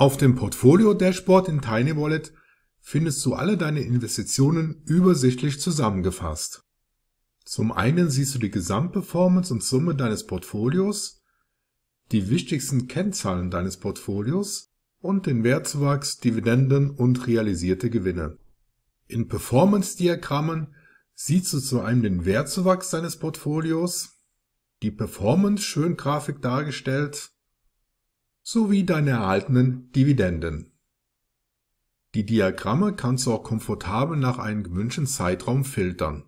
Auf dem Portfolio-Dashboard in Tiny Wallet findest du alle deine Investitionen übersichtlich zusammengefasst. Zum einen siehst du die Gesamtperformance und Summe deines Portfolios, die wichtigsten Kennzahlen deines Portfolios und den Wertzuwachs, Dividenden und realisierte Gewinne. In Performance-Diagrammen siehst du zu einem den Wertzuwachs deines Portfolios, die Performance schön grafik dargestellt sowie deine erhaltenen Dividenden. Die Diagramme kannst du auch komfortabel nach einem gewünschten Zeitraum filtern.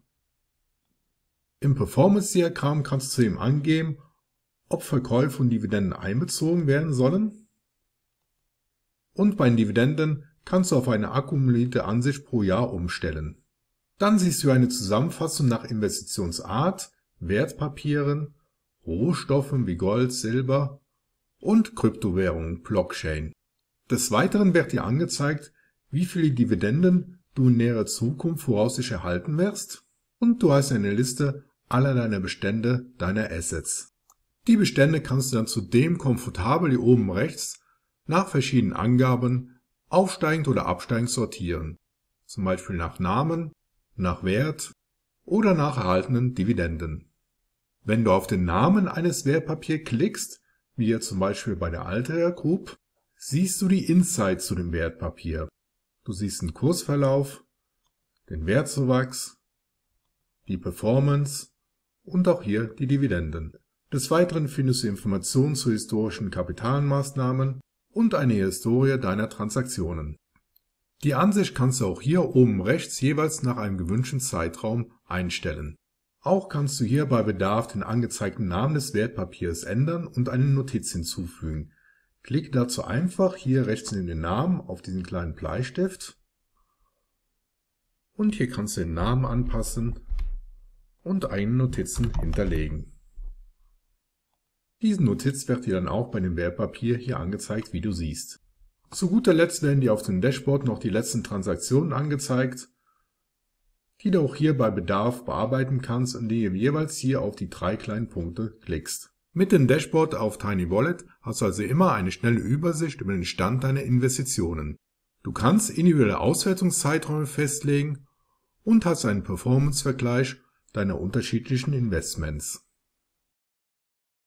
Im Performance-Diagramm kannst du zudem angeben, ob Verkäufe und Dividenden einbezogen werden sollen. Und bei den Dividenden kannst du auf eine akkumulierte Ansicht pro Jahr umstellen. Dann siehst du eine Zusammenfassung nach Investitionsart, Wertpapieren, Rohstoffen wie Gold, Silber und Kryptowährungen Blockchain. Des Weiteren wird dir angezeigt, wie viele Dividenden du in näherer Zukunft voraussichtlich erhalten wirst, und du hast eine Liste aller deiner Bestände deiner Assets. Die Bestände kannst du dann zudem komfortabel hier oben rechts nach verschiedenen Angaben aufsteigend oder absteigend sortieren, zum Beispiel nach Namen, nach Wert oder nach erhaltenen Dividenden. Wenn du auf den Namen eines Wertpapier klickst, wie jetzt zum Beispiel bei der Altair Group, siehst du die Insights zu dem Wertpapier. Du siehst den Kursverlauf, den Wertzuwachs, die Performance und auch hier die Dividenden. Des Weiteren findest du Informationen zu historischen Kapitalmaßnahmen und eine Historie deiner Transaktionen. Die Ansicht kannst du auch hier oben rechts jeweils nach einem gewünschten Zeitraum einstellen auch kannst du hier bei Bedarf den angezeigten Namen des Wertpapiers ändern und eine Notiz hinzufügen. Klick dazu einfach hier rechts neben den Namen auf diesen kleinen Bleistift und hier kannst du den Namen anpassen und eigene Notizen hinterlegen. Diese Notiz wird dir dann auch bei dem Wertpapier hier angezeigt, wie du siehst. Zu guter Letzt werden dir auf dem Dashboard noch die letzten Transaktionen angezeigt die du auch hier bei Bedarf bearbeiten kannst, indem du jeweils hier auf die drei kleinen Punkte klickst. Mit dem Dashboard auf Tiny Wallet hast du also immer eine schnelle Übersicht über den Stand deiner Investitionen. Du kannst individuelle Auswertungszeiträume festlegen und hast einen Performance-Vergleich deiner unterschiedlichen Investments.